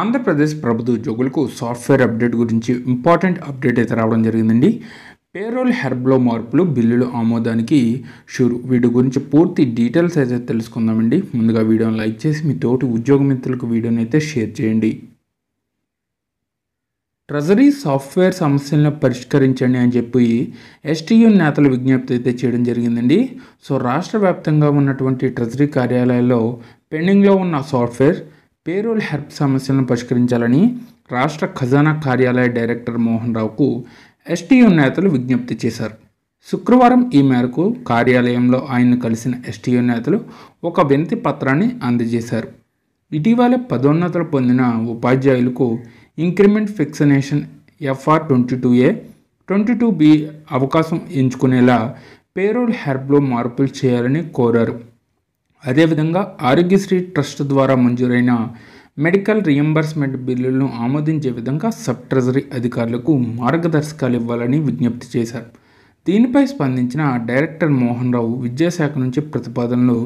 ఆంధ్రప్రదేశ్ ప్రభుత్వ ఉద్యోగులకు software update గురించి ఇంపార్టెంట్ అప్డేట్ అయితే రావడం జరిగిందండి పేరోల్ హెర్బ్లో మార్పులు బిల్లులు ఆమోదానికి షూరు వీటి గురించి పూర్తి డీటెయిల్స్ అయితే తెలుసుకుందామండి ముందుగా వీడియోని లైక్ చేసి మీ తోటి ఉద్యోగ మిత్రులకు వీడియోని అయితే షేర్ చేయండి ట్రెజరీ సాఫ్ట్వేర్ సమస్యలను పరిష్కరించండి అని చెప్పి ఎస్టీయూ నేతలు విజ్ఞప్తి అయితే చేయడం జరిగిందండి సో రాష్ట్ర వ్యాప్తంగా ఉన్నటువంటి ట్రెజరీ కార్యాలయాల్లో పెండింగ్లో ఉన్న సాఫ్ట్వేర్ పేరోల్ హెల్ప్ సమస్యలను పరిష్కరించాలని రాష్ట్ర ఖజానా కార్యాలయ డైరెక్టర్ మోహన్ రావుకు ఎస్టీయూ నేతలు విజ్ఞప్తి చేశారు శుక్రవారం ఈ మేరకు కార్యాలయంలో ఆయన్ను కలిసిన ఎస్టీయూ నేతలు ఒక వినతి పత్రాన్ని అందజేశారు ఇటీవలే పదోన్నతులు పొందిన ఉపాధ్యాయులకు increment fixation FR twenty two A twenty two B అవకాశం ఎంచుకునేలా పేరోల్ హెర్బ్లో మార్పులు చేయాలని కోరారు అదేవిధంగా ఆరోగ్యశ్రీ ట్రస్ట్ ద్వారా మంజూరైన మెడికల్ రియంబర్స్మెంట్ బిల్లులను ఆమోదించే విధంగా సబ్ ట్రెజరీ అధికారులకు మార్గదర్శకాలు ఇవ్వాలని విజ్ఞప్తి చేశారు దీనిపై స్పందించిన డైరెక్టర్ మోహన్ రావు విద్యాశాఖ నుంచి ప్రతిపాదనలు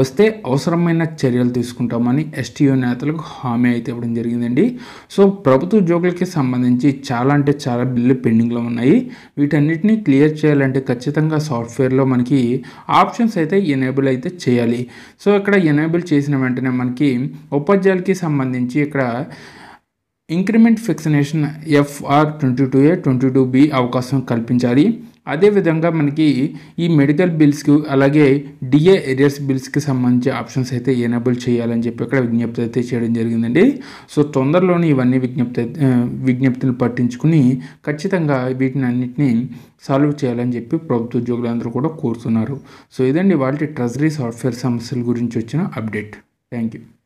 వస్తే అవసరమైన చర్యలు తీసుకుంటామని ఎస్టీఓ నేతలకు హామీ అయితే ఇవ్వడం జరిగిందండి సో ప్రభుత్వ ఉద్యోగులకి సంబంధించి చాలా అంటే చాలా బిల్లు పెండింగ్లో ఉన్నాయి వీటన్నిటిని క్లియర్ చేయాలంటే ఖచ్చితంగా సాఫ్ట్వేర్లో మనకి ఆప్షన్స్ అయితే ఎనేబుల్ అయితే చేయాలి సో ఇక్కడ ఎనేబుల్ చేసిన వెంటనే మనకి ఉపాధ్యాయులకి సంబంధించి ఇక్కడ increment fixation FR twenty two A twenty two B అవకాశం కల్పించాలి అదేవిధంగా మనకి ఈ మెడికల్ బిల్స్కి అలాగే డిఏ ఏరియాస్ బిల్స్కి సంబంధించి ఆప్షన్స్ అయితే ఎనేబుల్ చేయాలని చెప్పి ఇక్కడ విజ్ఞప్తి అయితే చేయడం జరిగిందండి సో తొందరలోనే ఇవన్నీ విజ్ఞప్తి విజ్ఞప్తులు పట్టించుకుని ఖచ్చితంగా వీటిని అన్నింటినీ సాల్వ్ చేయాలని చెప్పి ప్రభుత్వ ఉద్యోగులందరూ కూడా కోరుతున్నారు సో ఇదండి వాళ్ళకి ట్రెజరీ సాఫ్ట్వేర్ సమస్యల గురించి వచ్చిన అప్డేట్ థ్యాంక్ యూ